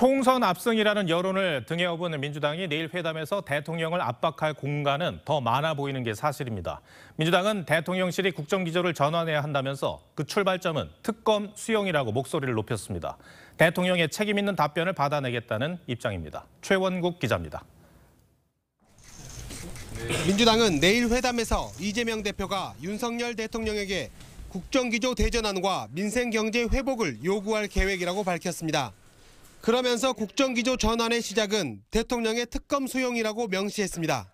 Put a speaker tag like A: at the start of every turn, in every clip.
A: 총선 압승이라는 여론을 등에 업은 민주당이 내일 회담에서 대통령을 압박할 공간은 더 많아 보이는 게 사실입니다. 민주당은 대통령실이 국정기조를 전환해야 한다면서 그 출발점은 특검 수용이라고 목소리를 높였습니다. 대통령의 책임 있는 답변을 받아내겠다는 입장입니다. 최원국 기자입니다.
B: 민주당은 내일 회담에서 이재명 대표가 윤석열 대통령에게 국정기조 대전환과 민생경제 회복을 요구할 계획이라고 밝혔습니다. 그러면서 국정기조 전환의 시작은 대통령의 특검 수용이라고 명시했습니다.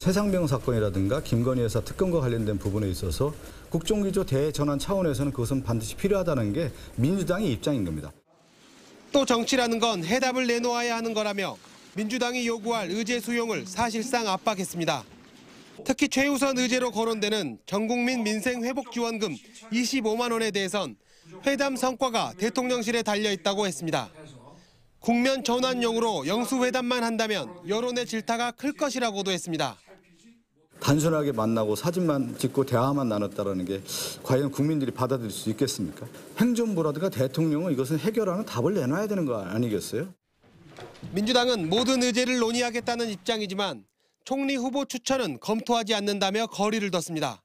C: 세상병 사건이라든가 김건희 여사 특검과 관련된 부분에 있어서 국정기조 대전환 차원에서는 그것은 반드시 필요하다는 게 민주당의 입장인 겁니다.
B: 또 정치라는 건 해답을 내놓아야 하는 거라며 민주당이 요구할 의제 수용을 사실상 압박했습니다. 특히 최우선 의제로 거론되는 전국민 민생 회복 지원금 25만 원에 대해선 회담 성과가 대통령실에 달려 있다고 했습니다. 국면 전환용으로 영수회담만 한다면 여론의 질타가 클 것이라고도 했습니다.
C: 단순하게 만나고 사진만 찍고 대화만 나눴다는게 과연 국민들이 받아들일 수 있겠습니까? 행정부라든가 대통령은 이것은 해결하는 답을 내놔야 되는 거 아니겠어요?
B: 민주당은 모든 의제를 논의하겠다는 입장이지만 총리 후보 추천은 검토하지 않는다며 거리를 뒀습니다.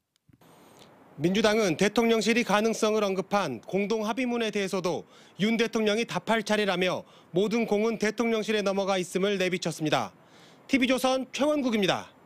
B: 민주당은 대통령실이 가능성을 언급한 공동 합의문에 대해서도 윤 대통령이 답할 차례라며
C: 모든 공은 대통령실에 넘어가 있음을 내비쳤습니다. TV조선 최원국입니다.